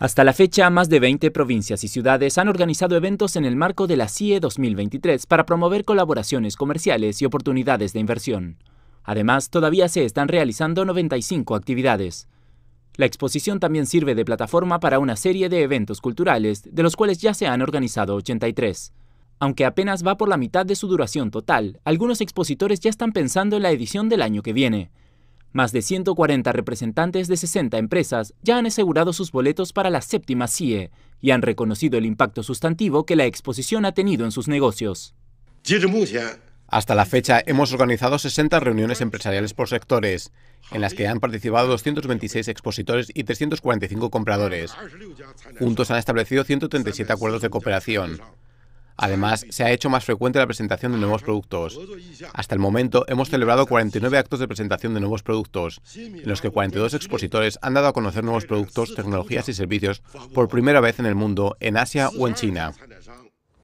Hasta la fecha, más de 20 provincias y ciudades han organizado eventos en el marco de la CIE 2023 para promover colaboraciones comerciales y oportunidades de inversión. Además, todavía se están realizando 95 actividades. La exposición también sirve de plataforma para una serie de eventos culturales, de los cuales ya se han organizado 83. Aunque apenas va por la mitad de su duración total, algunos expositores ya están pensando en la edición del año que viene. Más de 140 representantes de 60 empresas ya han asegurado sus boletos para la séptima CIE y han reconocido el impacto sustantivo que la exposición ha tenido en sus negocios. Hasta la fecha hemos organizado 60 reuniones empresariales por sectores, en las que han participado 226 expositores y 345 compradores. Juntos han establecido 137 acuerdos de cooperación. Además, se ha hecho más frecuente la presentación de nuevos productos. Hasta el momento, hemos celebrado 49 actos de presentación de nuevos productos, en los que 42 expositores han dado a conocer nuevos productos, tecnologías y servicios por primera vez en el mundo, en Asia o en China.